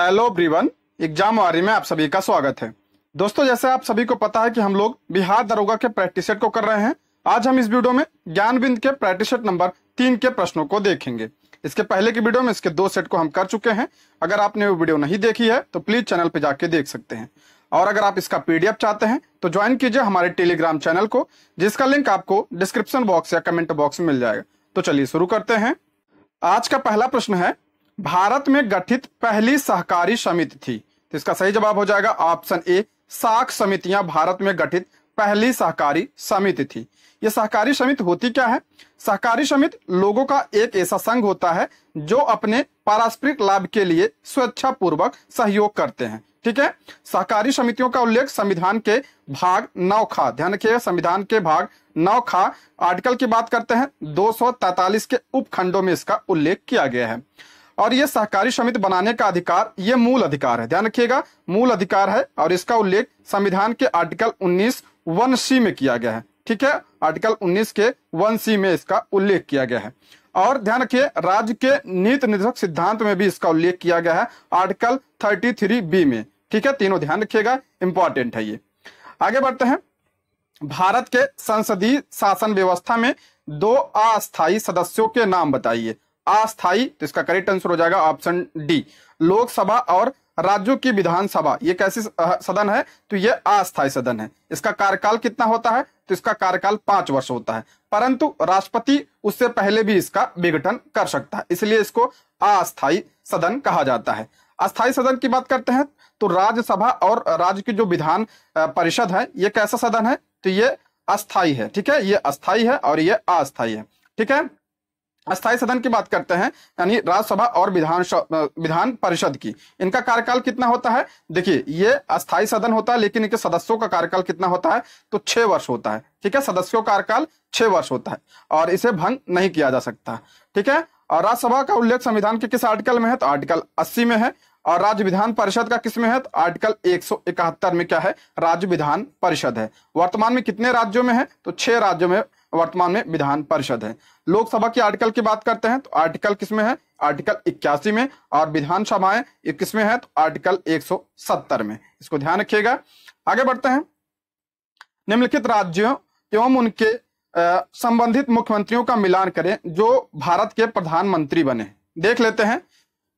hello ब्रीवन exam वारी में आप सभी का स्वागत है दोस्तों जैसे आप सभी को पता है कि हम लोग बिहार दरोगा के प्रैक्टिस सेट को कर रहे हैं आज हम इस वीडियो में ज्ञान बिंद के प्रैक्टिस सेट नंबर तीन के प्रश्नों को देखेंगे इसके पहले की वीडियो में इसके दो सेट को हम कर चुके हैं अगर आपने वो वीडियो नहीं देखी है तो प्लीज चैनल पर जाके देख सकते हैं और अगर आप इसका पीडीएफ चाहते हैं तो ज्वाइन कीजिए हमारे टेलीग्राम चैनल को जिसका लिंक आपको डिस्क्रिप्शन बॉक्स या कमेंट बॉक्स में मिल जाएगा तो चलिए शुरू करते हैं आज का पहला प्रश्न है भारत में गठित पहली सहकारी समिति थी तो इसका सही जवाब हो जाएगा ऑप्शन ए साख समितियां भारत में गठित पहली सहकारी समिति थी ये सहकारी समिति होती क्या है सहकारी समिति लोगों का एक ऐसा संघ होता है जो अपने पारस्परिक लाभ के लिए स्वेच्छा पूर्वक सहयोग करते हैं ठीक है सहकारी समितियों का उल्लेख संविधान के भाग नौ खा ध्यान रखिए संविधान के भाग नौ खा आर्टिकल की बात करते हैं दो के उपखंडों में इसका उल्लेख किया गया है और ये सहकारी समिति बनाने का अधिकार ये मूल अधिकार है ध्यान रखिएगा मूल अधिकार है और इसका उल्लेख संविधान के आर्टिकल उन्नीस वन सी में किया गया है ठीक है आर्टिकल 19 के वन सी में इसका उल्लेख किया गया है और ध्यान रखिए राज्य के नीति निर्धक सिद्धांत में भी इसका उल्लेख किया गया है आर्टिकल थ्री बी में ठीक है तीनों ध्यान रखिएगा इंपॉर्टेंट है ये आगे बढ़ते हैं भारत के संसदीय शासन व्यवस्था में दो अस्थायी सदस्यों के नाम बताइए अस्थाई तो इसका करेक्ट आंसर हो जाएगा ऑप्शन डी लोकसभा और राज्यों की विधानसभा ये कैसी सदन है तो ये अस्थायी सदन है इसका कार्यकाल कितना होता है तो इसका कार्यकाल पांच वर्ष होता है परंतु राष्ट्रपति उससे पहले भी इसका विघटन कर सकता है इसलिए इसको अस्थायी सदन कहा जाता है अस्थायी सदन की बात करते हैं तो राज्यसभा और राज्य की जो विधान परिषद है ये कैसा सदन है तो ये अस्थाई है ठीक है ये अस्थाई है और ये अस्थाई है ठीक है अस्थायी सदन की बात करते हैं यानी राज्यसभा और विधान विधान परिषद की इनका कार्यकाल कितना होता है देखिए ये अस्थायी सदन होता है लेकिन इनके सदस्यों का कार्यकाल कितना होता है तो छह वर्ष होता है ठीक है सदस्यों का कार्यकाल छह वर्ष होता है और इसे भंग नहीं किया जा सकता ठीक है और राज्यसभा का उल्लेख संविधान के किस आर्टिकल में है तो आर्टिकल अस्सी में है और राज्य विधान परिषद का किसमें है तो आर्टिकल 171 में क्या है राज्य विधान परिषद है वर्तमान में कितने राज्यों में है तो छह राज्यों में वर्तमान में विधान परिषद है लोकसभा के आर्टिकल की बात करते हैं तो आर्टिकल किसमें है आर्टिकल इक्यासी में और विधानसभाएं किसमें है तो आर्टिकल 170 में इसको ध्यान रखिएगा आगे बढ़ते हैं निम्नलिखित राज्यों एवं उनके संबंधित मुख्यमंत्रियों का मिलान करें जो भारत के प्रधानमंत्री बने देख लेते हैं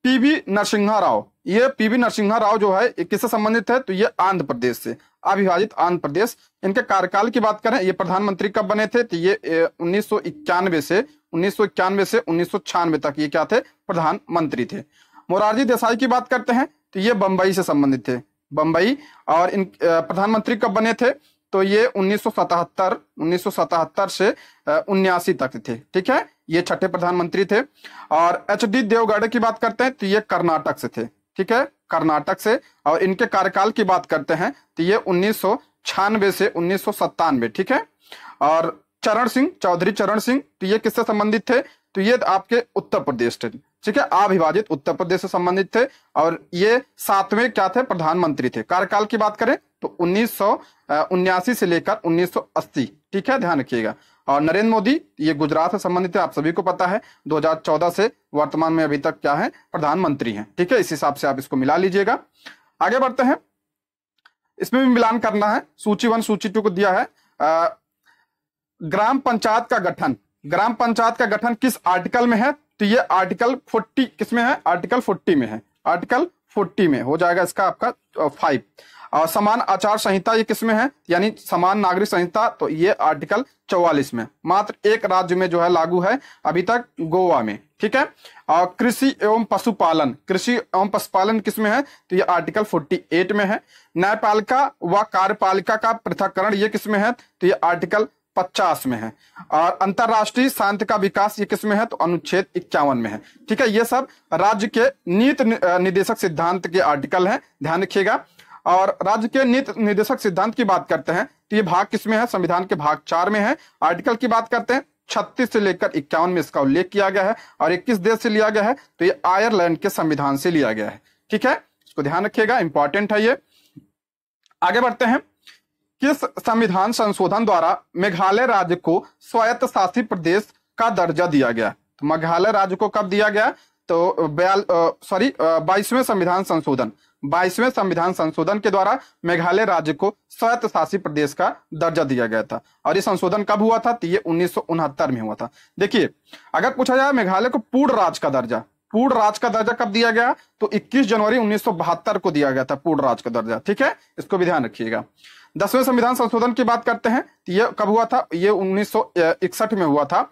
पीवी नरसिंहा राव ये पीवी नरसिंहा राव जो है किससे संबंधित है तो ये आंध्र प्रदेश से अभिभाजित आंध्र प्रदेश इनके कार्यकाल की बात करें ये प्रधानमंत्री कब बने थे तो ये उन्नीस से उन्नीस से उन्नीस तक ये क्या थे प्रधानमंत्री थे मोरारजी देसाई की बात करते हैं तो ये बंबई से संबंधित थे बंबई और इन प्रधानमंत्री कब बने थे तो ये 1977 1977 से उन्यासी तक थे ठीक है ये छठे प्रधानमंत्री थे और एच डी देवगढ़ की बात करते हैं तो ये कर्नाटक से थे ठीक है कर्नाटक से और इनके कार्यकाल की बात करते हैं तो ये उन्नीस से उन्नीस ठीक है और चरण सिंह चौधरी चरण सिंह तो ये किससे संबंधित थे तो ये आपके उत्तर प्रदेश थे ठीक है अविभाजित उत्तर प्रदेश से संबंधित थे और ये सातवें क्या थे प्रधानमंत्री थे कार्यकाल की बात करें तो उन्नीस से लेकर 1980 ठीक है ध्यान रखिएगा और नरेंद्र मोदी ये गुजरात से संबंधित है आप सभी को पता है 2014 से वर्तमान में अभी तक क्या है प्रधानमंत्री हैं ठीक है इस हिसाब से आप इसको मिला लीजिएगा आगे बढ़ते हैं इसमें भी मिलान करना है सूची वन सूची टू को दिया है आ, ग्राम पंचायत का गठन ग्राम पंचायत का गठन किस आर्टिकल में है तो ये आर्टिकल 40 किसमें है आर्टिकल 40 में है आर्टिकल 40 में हो जाएगा इसका आपका फाइव और समान आचार संहिता ये किसमें है यानी समान नागरिक संहिता तो ये आर्टिकल 44 में मात्र एक राज्य में जो है लागू है अभी तक गोवा में ठीक है और कृषि एवं पशुपालन कृषि एवं पशुपालन किसमें है तो ये आर्टिकल 48 में है न्यायपालिका व कार्यपालिका का पृथककरण ये किसमें है तो ये आर्टिकल पचास में है और अंतरराष्ट्रीय शांति का विकास ये किस में है तो अनुच्छेद इक्यावन में है ठीक है ये सब राज्य के नीत निदेशक सिद्धांत के आर्टिकल हैं ध्यान रखिएगा और राज्य के नीत निदेशक सिद्धांत की बात करते हैं तो ये भाग किसमें है संविधान के भाग चार में है आर्टिकल की बात करते हैं छत्तीस से लेकर इक्यावन में इसका उल्लेख किया गया है और इक्कीस देश से लिया गया है तो ये आयरलैंड के संविधान से लिया गया है ठीक है इसको ध्यान रखिएगा इंपॉर्टेंट है ये आगे बढ़ते हैं किस संविधान संशोधन द्वारा मेघालय राज्य को स्वायत्त शासित प्रदेश का दर्जा दिया गया तो मेघालय राज्य को कब दिया गया तो बयाल सॉरी बाईसवें संविधान संशोधन बाईसवें संविधान संशोधन के द्वारा मेघालय राज्य को स्वायत्त शासित प्रदेश का दर्जा दिया गया था और ये संशोधन कब हुआ था तो ये उन्नीस में हुआ था देखिए अगर पूछा जाए मेघालय को पूर्ण राज्य का दर्जा पूर्ण राज का दर्जा कब दिया गया तो 21 जनवरी उन्नीस को दिया गया था पूर्ण राज का दर्जा ठीक है इसको भी ध्यान रखिएगा दसवें संविधान संशोधन की बात करते हैं तो ये कब हुआ था ये उन्नीस में हुआ था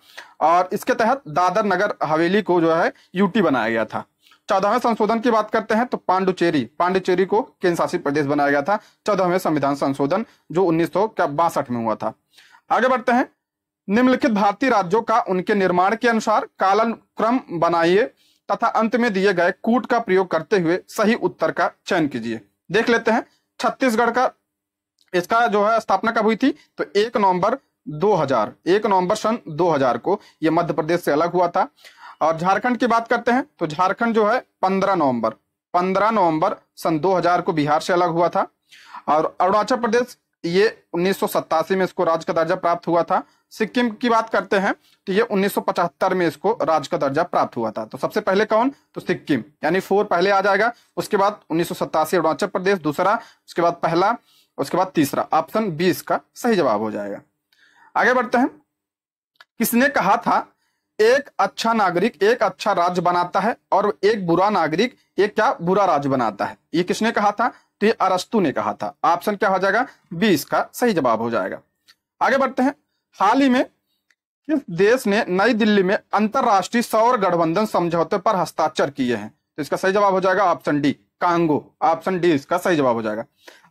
और इसके तहत दादर नगर हवेली को जो है यूटी बनाया गया था चौदहवें संशोधन की बात करते हैं तो पांडुचेरी पांडुचेरी को केंद्र शासित प्रदेश बनाया गया था चौदहवें संविधान संशोधन जो उन्नीस में हुआ था आगे बढ़ते हैं निम्नलिखित भारतीय राज्यों का उनके निर्माण के अनुसार कालन क्रम बनाइए तथा अंत में दिए गए कूट का प्रयोग करते हुए सही उत्तर का चयन कीजिए देख लेते हैं छत्तीसगढ़ का इसका जो है स्थापना कब हुई थी तो एक नवंबर 2000 एक नवंबर सन 2000 को यह मध्य प्रदेश से अलग हुआ था और झारखंड की बात करते हैं तो झारखंड जो है 15 नवंबर 15 नवंबर सन 2000 को बिहार से अलग हुआ था और अरुणाचल प्रदेश ये उन्नीस में इसको राज्य का दर्जा प्राप्त हुआ था सिक्किम की बात करते हैं तो ये 1975 में इसको राज्य का दर्जा प्राप्त हुआ था तो सबसे पहले कौन तो सिक्किम यानी फोर पहले आ जाएगा उसके बाद उन्नीस अरुणाचल प्रदेश दूसरा उसके बाद पहला उसके बाद तीसरा ऑप्शन बी इसका सही जवाब हो जाएगा आगे बढ़ते हैं किसने कहा था एक अच्छा नागरिक एक अच्छा राज्य बनाता है और एक बुरा नागरिक एक क्या बुरा राज्य बनाता है ये किसने कहा था तो ये अरस्तु ने कहा था ऑप्शन क्या हो जाएगा बी इसका सही जवाब हो जाएगा आगे बढ़ते हैं हाल ही में किस देश ने नई दिल्ली में अंतरराष्ट्रीय सौर गठबंधन समझौते पर हस्ताक्षर किए हैं तो इसका सही जवाब हो जाएगा option D Congo option D इसका सही जवाब हो जाएगा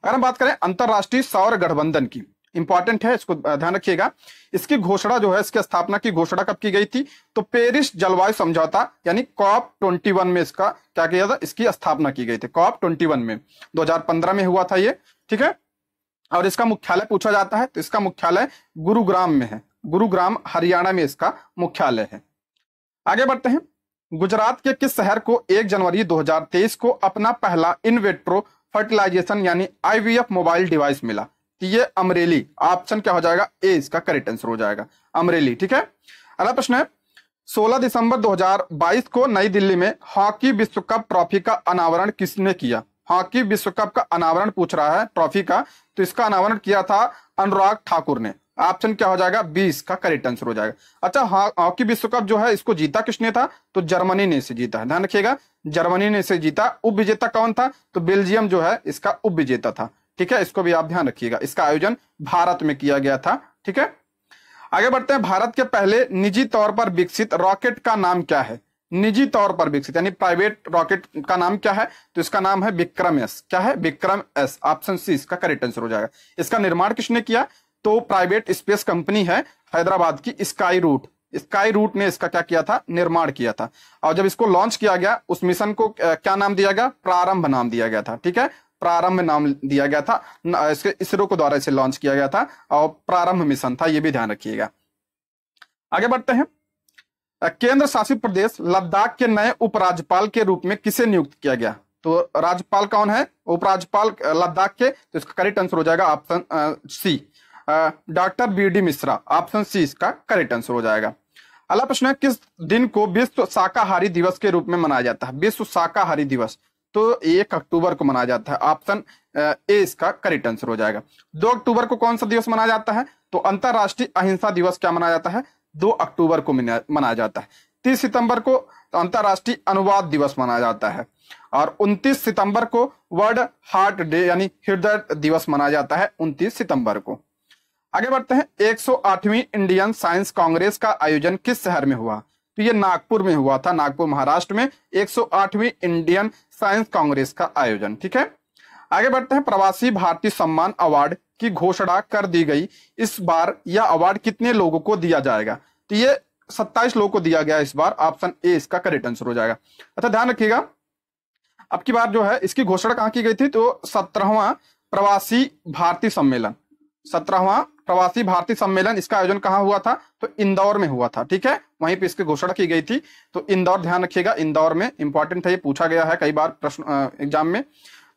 अगर हम बात करें अंतरराष्ट्रीय सौर गठबंधन की इंपॉर्टेंट है इसको ध्यान रखिएगा इसकी घोषणा जो है इसकी स्थापना की घोषणा कब की गई थी तो पेरिस जलवायु समझौता यानी कॉप वन में इसका क्या किया था इसकी स्थापना की गई थी कॉप वन में पंद्रह में हुआ था ये ठीक है और इसका मुख्यालय पूछा जाता है तो इसका मुख्यालय गुरुग्राम में है गुरुग्राम हरियाणा में इसका मुख्यालय है आगे बढ़ते हैं गुजरात के किस शहर को 1 जनवरी 2023 को अपना पहला इनवेट्रो फर्टिलाइजेशन यानी आईवीएफ मोबाइल डिवाइस मिला तो ये अमरेली ऑप्शन क्या हो जाएगा ए इसका करेक्ट आंसर हो जाएगा अमरेली ठीक है अगला प्रश्न है 16 दिसंबर 2022 को नई दिल्ली में हॉकी विश्व कप ट्रॉफी का अनावरण किसने किया हॉकी विश्व कप का अनावरण पूछ रहा है ट्रॉफी का तो इसका अनावरण किया था अनुराग ठाकुर ने ऑप्शन क्या हो जाएगा बी इसका करेक्ट आंसर हो जाएगा अच्छा हॉकी विश्व कप जो है इसको जीता किसने था तो जर्मनी ने इसे जीता है ध्यान रखिएगा जर्मनी ने इसे जीता उप विजेता कौन था तो बेल्जियम जो है इसका उप विजेता था ठीक है इसको भी आप ध्यान रखिएगा इसका आयोजन भारत में किया गया था ठीक है आगे बढ़ते हैं भारत के पहले निजी तौर पर विकसित रॉकेट का नाम क्या है निजी तौर पर विकसित यानी प्राइवेट रॉकेट का नाम क्या है तो इसका नाम है विक्रम एस क्या है विक्रम एस ऑप्शन सी इसका करेक्ट आंसर हो जाएगा इसका निर्माण किसने किया तो प्राइवेट स्पेस कंपनी है हैदराबाद की स्काई रूट स्काई रूट ने इसका क्या किया था निर्माण किया था और जब इसको लॉन्च किया गया उस मिशन को क्या नाम दिया गया प्रारंभ नाम दिया गया था ठीक है प्रारंभ नाम दिया गया था इसके इसरो को द्वारा इसे लॉन्च किया गया था और प्रारंभ मिशन था यह भी ध्यान रखिएगा आगे बढ़ते हैं केंद्र शासित प्रदेश लद्दाख के नए उपराज्यपाल के रूप में किसे नियुक्त किया गया तो राज्यपाल कौन है उपराज्यपाल लद्दाख के तो इसका करेक्ट आंसर हो जाएगा option C doctor B D Mishra option C इसका करेक्ट आंसर हो जाएगा अगला प्रश्न है किस दिन को विश्व शाकाहारी दिवस के रूप में मनाया जाता है विश्व शाकाहारी दिवस तो एक अक्टूबर को मनाया जाता है ऑप्शन ए इसका करेक्ट आंसर हो जाएगा दो अक्टूबर को कौन सा दिवस मनाया जाता है तो अंतर्राष्ट्रीय अहिंसा दिवस क्या मनाया जाता है दो अक्टूबर को मनाया जाता है तीस सितंबर को अंतर्राष्ट्रीय अनुवाद दिवस मनाया जाता है और 29 सितंबर को वर्ल्ड हार्ट डे यानी हृदय दिवस मनाया जाता है 29 सितंबर को आगे बढ़ते हैं 108वीं इंडियन साइंस कांग्रेस का आयोजन किस शहर में हुआ तो ये नागपुर में हुआ था नागपुर महाराष्ट्र में 108वीं इंडियन साइंस कांग्रेस का आयोजन ठीक है आगे बढ़ते हैं प्रवासी भारतीय सम्मान अवार्ड की घोषणा कर दी गई इस बार यह अवार्ड कितने लोगों को दिया जाएगा तो ये सत्ताईस लोगों को दिया गया इस बार ऑप्शन ए इसका करेक्ट आंसर हो जाएगा अच्छा ध्यान रखिएगा अब की बार जो है इसकी घोषणा कहा की गई थी तो सत्रहवा प्रवासी भारतीय सम्मेलन सत्रहवा प्रवासी भारतीय सम्मेलन इसका आयोजन कहाँ हुआ था तो इंदौर में हुआ था ठीक है वहीं पे इसकी घोषणा की गई थी तो इंदौर ध्यान रखिएगा इंदौर में इंपॉर्टेंट है ये पूछा गया है कई बार प्रश्न एग्जाम में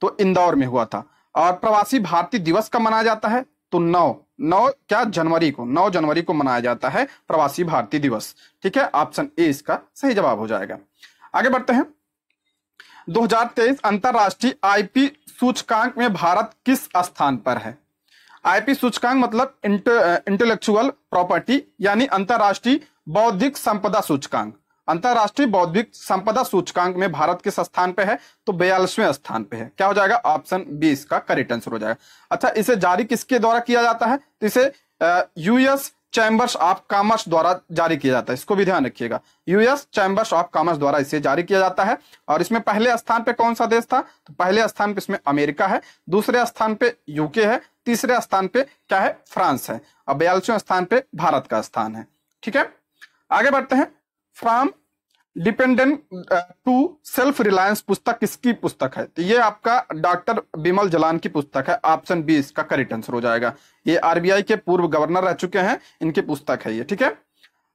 तो इंदौर में हुआ था और प्रवासी भारतीय दिवस कब मनाया जाता है तो नौ नौ क्या जनवरी को नौ जनवरी को मनाया जाता है प्रवासी भारतीय दिवस ठीक है ऑप्शन ए इसका सही जवाब हो जाएगा आगे बढ़ते हैं 2023 अंतरराष्ट्रीय आईपी सूचकांक में भारत किस स्थान पर है आईपी सूचकांक मतलब इंटेलेक्चुअल प्रॉपर्टी यानी अंतरराष्ट्रीय बौद्धिक संपदा सूचकांक अंतरराष्ट्रीय बौद्धिक संपदा सूचकांक में भारत किस स्थान पे है तो बयालीसवें स्थान पे है क्या हो जाएगा ऑप्शन बी इसका करेक्ट आंसर हो जाएगा अच्छा इसे जारी किसके द्वारा किया जाता है तो इसे यूएस चैम्बर्स ऑफ कॉमर्स द्वारा जारी किया जाता है इसको भी ध्यान रखिएगा यूएस चैम्बर्स ऑफ कॉमर्स द्वारा इसे जारी किया जाता है और इसमें पहले स्थान पे कौन सा देश था तो पहले स्थान पे इसमें अमेरिका है दूसरे स्थान पे यूके है तीसरे स्थान पे क्या है फ्रांस है और बयालीसवें स्थान पे भारत का स्थान है ठीक है आगे बढ़ते हैं from dependent to self reliance पुस्तक किसकी पुस्तक है तो ये आपका डॉक्टर बिमल जलान की पुस्तक है ऑप्शन बी इसका करेक्ट आंसर हो जाएगा ये आरबीआई के पूर्व गवर्नर रह चुके हैं इनकी पुस्तक है ये ठीक है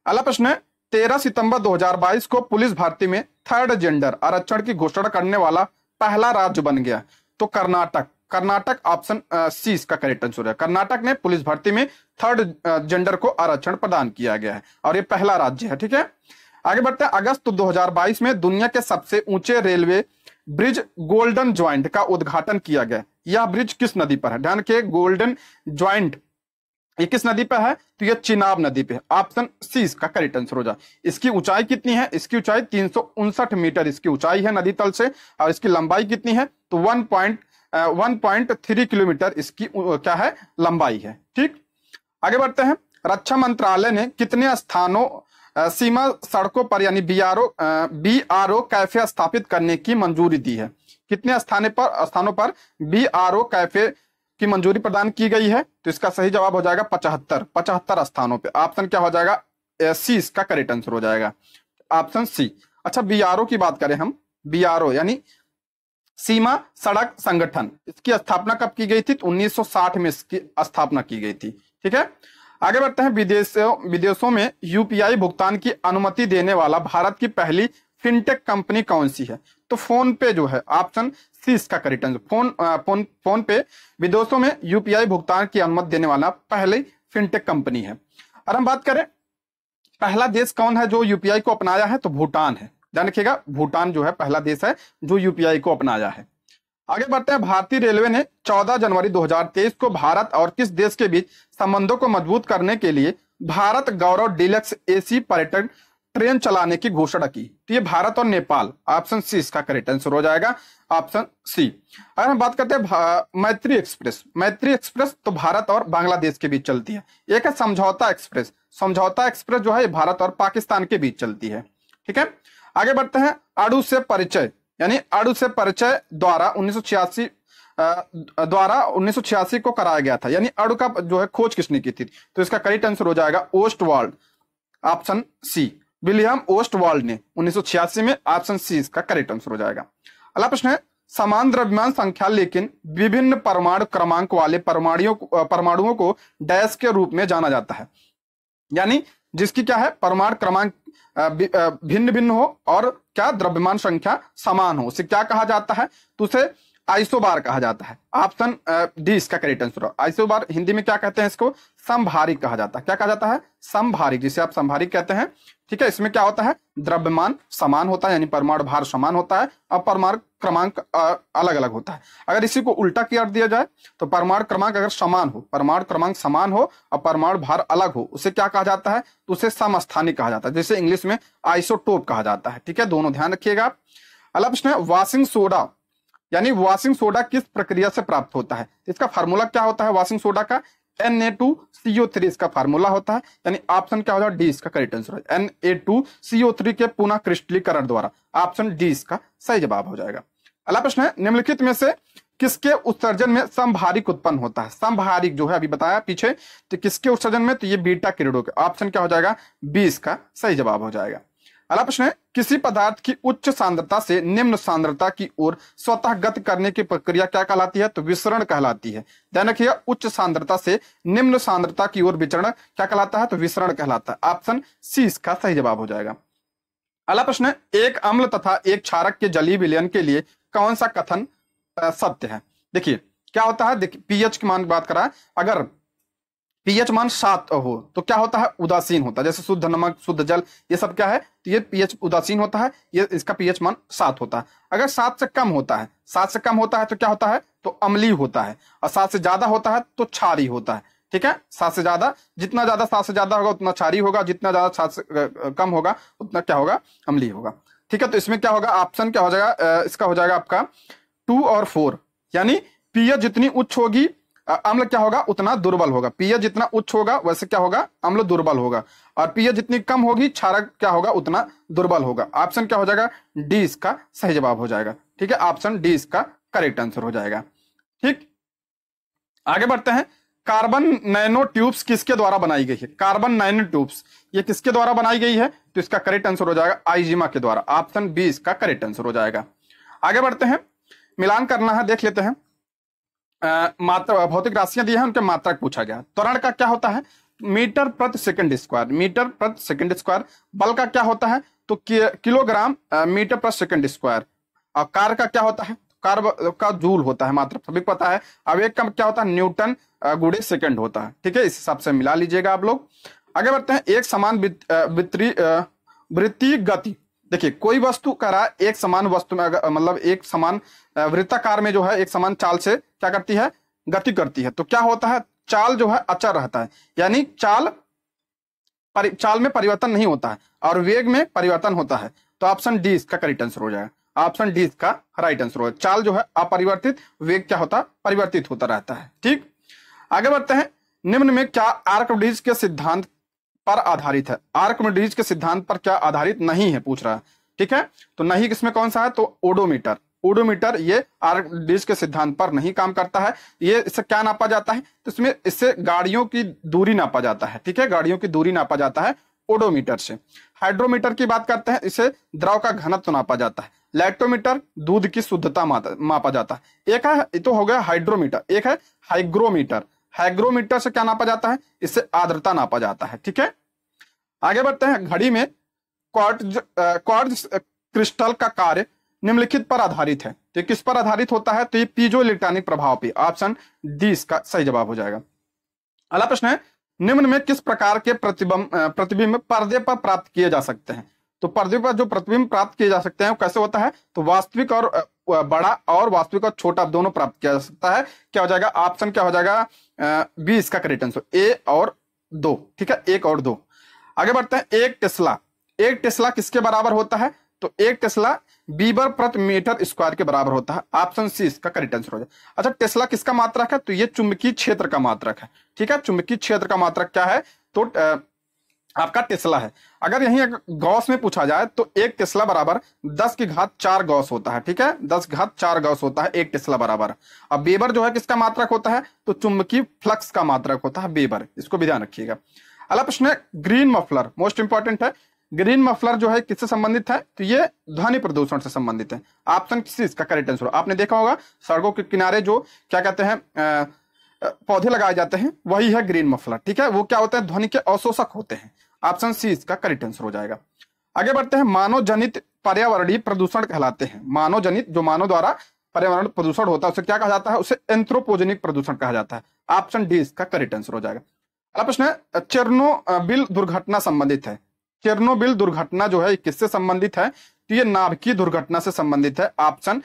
अगला प्रश्न है तेरह सितंबर 2022 को पुलिस भारती में थर्ड जेंडर आरक्षण की घोषणा करने वाला पहला राज्य बन गया तो कर्नाटक कर्नाटक ऑप्शन सी इसका करेक्ट आंसर है कर्नाटक में पुलिस भर्ती में थर्ड जेंडर को आरक्षण प्रदान किया गया है और ये पहला राज्य है ठीक है आगे बढ़ते हैं अगस्त 2022 में दुनिया के सबसे ऊंचे रेलवे ब्रिज गोल्डन ज्वाइंट का उद्घाटन किया गया यह ब्रिज किस नदी पर है ध्यान के गोल्डन ज्वाइंट ये किस नदी पर है तो यह चिनाब नदी पे ऑप्शन सी इसका करेक्ट आंसर हो जाए इसकी ऊंचाई कितनी है इसकी ऊंचाई तीन मीटर इसकी ऊंचाई है नदी तल से और इसकी लंबाई कितनी है तो पॉइंट 1.3 किलोमीटर इसकी क्या है लंबाई है ठीक आगे बढ़ते हैं रक्षा मंत्रालय ने कितने स्थानों सीमा सड़कों पर यानी B R O B R O cafe स्थापित करने की मंजूरी दी है कितने स्थाने पर स्थानों पर बी आर ओ कैफे की मंजूरी प्रदान की गई है तो इसका सही जवाब हो जाएगा पचहत्तर पचहत्तर स्थानों पे ऑप्शन क्या हो जाएगा सी इसका करेक्ट आंसर हो जाएगा ऑप्शन सी अच्छा बी आर ओ की बात करें हम बी आर ओ यानी सीमा सड़क संगठन इसकी स्थापना कब की गई थी तो 1960 में इसकी स्थापना की गई थी ठीक है आगे बढ़ते हैं विदेशों विदेशों में यूपीआई भुगतान की अनुमति देने वाला भारत की पहली फिनटेक कंपनी कौन सी है तो फोन पे जो है ऑप्शन सी इसका correct answer phone phone phone पे विदेशों में यूपीआई भुगतान की अनुमति देने वाला पहली फिनटेक कंपनी है और हम बात करें पहला देश कौन है जो यूपीआई को अपनाया है तो भूटान है ध्यान रखिएगा भूटान जो है पहला देश है जो यूपीआई को अपनाया है आगे बढ़ते हैं भारतीय रेलवे ने 14 जनवरी 2023 को भारत और किस देश के बीच संबंधों को मजबूत करने के लिए भारत गौरव डिलक्स एसी पर्यटन ट्रेन चलाने की घोषणा की तो ये भारत और नेपाल ऑप्शन सी इसका करेक्ट आंसर हो जाएगा ऑप्शन सी अगर हम बात करते हैं मैत्री एक्सप्रेस मैत्री एक्सप्रेस तो भारत और बांग्लादेश के बीच चलती है एक है समझौता एक्सप्रेस समझौता एक्सप्रेस जो है भारत और पाकिस्तान के बीच चलती है ठीक है आगे बढ़ते हैं अड़ू से परिचय यानी अड़ू से परिचय द्वारा उन्नीस द्वारा उन्नीस को कराया गया था यानी अड़ू का जो है खोज किसने की थी तो इसका करेक्ट आंसर हो जाएगा ओस्ट ऑप्शन सी विलियम ओस्ट ने उन्नीस में ऑप्शन सी इसका करेक्ट आंसर हो जाएगा अगला प्रश्न है समान द्रव्यमान संख्या लेकिन विभिन्न परमाणु क्रमांक वाले परमाणुओं परमाणुओं को डैश के रूप में जाना जाता है यानी जिसकी क्या है परमाणु क्रमांक भिन्न भिन्न हो और क्या द्रव्यमान संख्या समान हो उसे क्या कहा जाता है तो उसे आइसोबार कहा जाता है ऑप्शन डी इसका करेक्ट आंसर होगा आइसोबार हिंदी में क्या कहते हैं इसको संभारिक कहा जाता है क्या कहा जाता है संभारिक जिसे आप संभारिक कहते हैं ठीक है इसमें क्या होता है द्रव्यमान समान होता है यानी परमाणु भार समान होता है और परमाणु क्रमांक अलग अलग होता है अगर इसी को उल्टा किया दिया जाए तो परमाणु क्रमांक अगर समान हो परमाणु क्रमांक समान हो और परमाणु भार अलग हो उसे क्या कहा जाता है तो उसे समस्थानिक कहा जाता है जिसे इंग्लिश में आइसोटोप कहा जाता है ठीक है दोनों ध्यान रखिएगा अगला प्रश्न है वॉशिंग सोडा यानी वॉशिंग सोडा किस प्रक्रिया से प्राप्त होता है इसका फार्मूला क्या होता है वॉशिंग सोडा का N A two CO three इसका फार्मूला होता है यानी ऑप्शन क्या होगा डी इसका correct answer N A two CO three के पुनः क्रिस्टलीकरण द्वारा ऑप्शन डी इसका सही जवाब हो जाएगा अगला प्रश्न है निम्नलिखित में से किसके उत्सर्जन में संभारिक उत्पन्न होता है संभारिक जो है अभी बताया पीछे तो किसके उत्सर्जन में तो ये बीटा किरणों के ऑप्शन क्या हो जाएगा बी इसका सही जवाब हो जाएगा अगला प्रश्न है किसी पदार्थ की उच्च सांद्रता से निम्न सांद्रता की ओर स्वतः गत करने की प्रक्रिया क्या कहलाती है तो विसरण कहलाती है ध्यान रखिए उच्च सांद्रता से निम्न सांद्रता की ओर विचरण क्या कहलाता है तो विसरण कहलाता है ऑप्शन सी इसका सही जवाब हो जाएगा अगला प्रश्न है एक अम्ल तथा एक क्षारक के जलीय विलयन के लिए कौन सा कथन सत्य है देखिए क्या होता है पीएच की मान बात करा अगर पीएच मान सात हो तो क्या होता है उदासीन होता है जैसे शुद्ध नमक शुद्ध जल ये सब क्या है तो ये पीएच उदासीन होता है ये इसका पीएच मान सात होता है अगर सात से कम होता है सात से कम होता है तो क्या होता है तो अमली होता है और सात से ज्यादा होता है तो छारी होता है ठीक है सात से ज्यादा जितना ज्यादा सात से ज्यादा होगा उतना छारी होगा जितना ज्यादा सात से कम होगा उतना क्या होगा अमली होगा ठीक है तो इसमें क्या होगा ऑप्शन क्या हो जाएगा इसका हो जाएगा आपका टू और फोर यानी पीएच जितनी उच्च होगी अम्ल क्या होगा उतना दुर्बल होगा पीएच जितना उच्च होगा वैसे क्या होगा अम्ल दुर्बल होगा और पीएच जितनी कम होगी क्षारक क्या होगा उतना दुर्बल होगा ऑप्शन क्या हो जाएगा डी इसका सही जवाब हो जाएगा ठीक है ऑप्शन डी इसका करेक्ट आंसर हो जाएगा ठीक आगे बढ़ते हैं कार्बन नैनो ट्यूब्स किसके द्वारा बनाई गई है कार्बन नैनो ट्यूब्स ये किसके द्वारा बनाई गई है तो इसका करेक्ट आंसर हो जाएगा आईजीमा के द्वारा ऑप्शन बी इसका करेक्ट आंसर हो जाएगा आगे बढ़ते हैं मिलान करना है देख लेते हैं आ, मात्रा भौतिक राशियां दी है उनके मात्रक पूछा गया त्वरण का क्या होता है मीटर प्रति सेकंड स्क्वायर मीटर प्रति सेकंड स्क्वायर बल का क्या होता है तो किलोग्राम मीटर प्रति सेकंड स्क्वायर और कार का क्या होता है कार का जूल होता है मात्र सभी को पता है अब एक का क्या होता है न्यूटन गुड़े सेकंड होता है ठीक है इस हिसाब से मिला लीजिएगा आप लोग आगे बढ़ते हैं एक समान वित्तीय गति देखिए कोई वस्तु कह रहा एक समान वस्तु में अगर मतलब एक समान वृत्ताकार में जो है एक समान चाल से क्या करती है गति करती है तो क्या होता है चाल जो है अचर रहता है यानी चाल परि, चाल में परिवर्तन नहीं होता है और वेग में परिवर्तन होता है तो ऑप्शन डी इसका करेक्ट आंसर हो जाएगा ऑप्शन डी इसका राइट आंसर होगा चाल जो है अपरिवर्तित वेग क्या होता है परिवर्तित होता रहता है ठीक आगे बढ़ते हैं निम्न में क्या आर्कडिज के सिद्धांत पर आधारित है आर्क में के सिद्धांत पर क्या आधारित नहीं है पूछ रहा है ठीक है तो नहीं किसमें कौन सा है तो ओडोमीटर ओडोमीटर ये आर्क डीज के सिद्धांत पर नहीं काम करता है ये इससे क्या नापा जाता है तो इसमें इससे गाड़ियों की दूरी नापा जाता है ठीक है गाड़ियों की दूरी नापा जाता है ओडोमीटर से हाइड्रोमीटर की बात करते हैं इसे द्रव का घनत्व नापा जाता है लैक्टोमीटर दूध की शुद्धता मापा जाता है एक है तो हो गया हाइड्रोमीटर एक है हाइग्रोमीटर हाइग्रोमीटर से क्या नापा जाता है इससे आर्द्रता नापा जाता है ठीक है आगे बढ़ते हैं घड़ी में क्वार्ज क्रिस्टल का कार्य निम्नलिखित पर आधारित है तो किस पर आधारित होता है तो ये पीजो इलेक्ट्रॉनिक प्रभाव पे ऑप्शन डी इसका सही जवाब हो जाएगा अगला प्रश्न है निम्न में किस प्रकार के प्रतिबिंब प्रतिबिंब पर्दे पर प्राप्त किए जा सकते हैं तो पर्दे पर जो प्रतिबिंब प्राप्त किए जा सकते हैं वो कैसे होता है तो वास्तविक और बड़ा और वास्तविक और छोटा दोनों प्राप्त किया जा सकता है क्या हो जाएगा ऑप्शन क्या हो जाएगा बी इसका करेक्ट आंसर ए और दो ठीक है एक और दो आगे बढ़ते हैं एक टेस्ला एक टेस्ला किसके बराबर होता है तो एक टेस्ला बीबर प्रति मीटर स्क्वायर के बराबर होता है ऑप्शन सी इसका करेक्ट आंसर हो जाए अच्छा टेस्ला किसका मात्रक है तो ये चुंबकीय क्षेत्र का मात्रक है ठीक है चुंबकीय क्षेत्र का मात्रक क्या है तो आपका टेस्ला है अगर यही गॉस में पूछा जाए तो एक टेस्ला बराबर दस की घात चार गॉस होता है ठीक है दस घात चार गॉस होता है एक टेस्ला बराबर अब बेबर जो है किसका मात्रक होता है तो चुंबकीय फ्लक्स का मात्रक होता है बेबर इसको भी ध्यान रखिएगा अगला प्रश्न है ग्रीन मफलर मोस्ट इंपॉर्टेंट है ग्रीन मफलर जो है किससे संबंधित है तो ये ध्वनि प्रदूषण से संबंधित है ऑप्शन किसी इसका करेक्ट आंसर आपने देखा होगा सड़कों के किनारे जो क्या कहते हैं पौधे लगाए जाते हैं वही है ग्रीन मफलर ठीक है वो क्या होते हैं ध्वनि के अवशोषक होते हैं ऑप्शन सी इसका करेक्ट आंसर हो जाएगा आगे बढ़ते हैं मानव जनित पर्यावरणीय प्रदूषण कहलाते हैं मानव जनित जो मानव द्वारा पर्यावरण प्रदूषण होता है उसे क्या कहा जाता है उसे एंथ्रोपोजेनिक प्रदूषण कहा जाता है ऑप्शन डी इसका करेक्ट आंसर हो जाएगा अगला प्रश्न है चेरनोबिल दुर्घटना संबंधित है चेरनोबिल दुर्घटना जो है किससे संबंधित है तो ये नाभिकीय दुर्घटना से संबंधित है ऑप्शन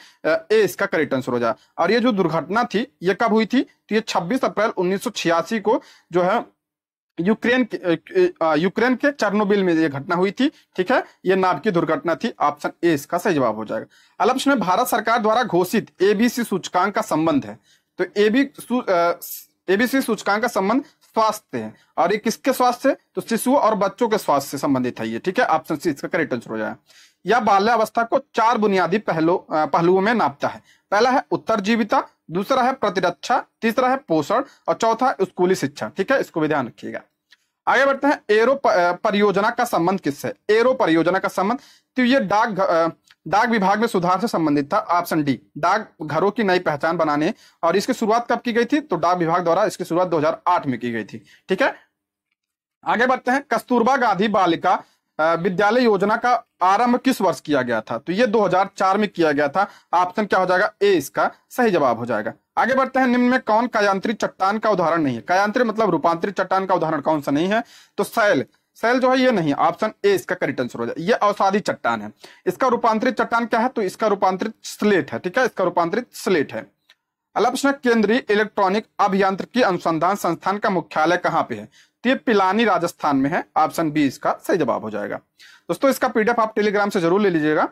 ए इसका करेक्ट आंसर हो जाए और ये जो दुर्घटना थी ये कब हुई थी तो ये 26 अप्रैल 1986 को जो है यूक्रेन यूक्रेन के चरनोबिल में ये घटना हुई थी ठीक है ये नाव की दुर्घटना थी ऑप्शन ए इसका सही जवाब हो जाएगा अलप्स में भारत सरकार द्वारा घोषित एबीसी सूचकांक का संबंध है तो एबी एबीसी सूचकांक का संबंध स्वास्थ्य है और ये किसके स्वास्थ्य से तो शिशु और बच्चों के स्वास्थ्य से संबंधित है ये ठीक है ऑप्शन सी इसका करेक्ट आंसर हो जाएगा या बाल्यावस्था को चार बुनियादी पहलु पहलुओं में नापता है पहला है उत्तर जीविता दूसरा है प्रतिरक्षा तीसरा है पोषण और चौथा है स्कूली शिक्षा ठीक है इसको भी ध्यान रखिएगा आगे बढ़ते हैं एरो परियोजना का संबंध किससे एरो परियोजना का संबंध तो ये डाक डाक विभाग में सुधार से संबंधित था ऑप्शन डी डाक घरों की नई पहचान बनाने और इसकी शुरुआत कब की गई थी तो डाक विभाग द्वारा इसकी शुरुआत 2008 में की गई थी ठीक है आगे बढ़ते हैं कस्तूरबा गांधी बालिका विद्यालय योजना का आरंभ किस वर्ष किया गया था तो ये 2004 में किया गया था ऑप्शन क्या हो जाएगा ए इसका सही जवाब हो जाएगा आगे बढ़ते हैं निम्न में कौन कायांत्रिक चट्टान का उदाहरण नहीं है कायांत्रिक मतलब रूपांतरित चट्टान का उदाहरण कौन सा नहीं है तो सैल सेल जो है ये नहीं ऑप्शन ए इसका करेक्ट आंसर हो जाए ये अवसादी चट्टान है इसका रूपांतरित चट्टान क्या है तो इसका रूपांतरित स्लेट है ठीक है इसका रूपांतरित स्लेट है अगला प्रश्न केंद्रीय इलेक्ट्रॉनिक अभियांत्रिकी अनुसंधान संस्थान का मुख्यालय कहाँ पे है तो ये पिलानी राजस्थान में है ऑप्शन बी इसका सही जवाब हो जाएगा दोस्तों इसका पीडीएफ आप टेलीग्राम से जरूर ले लीजिएगा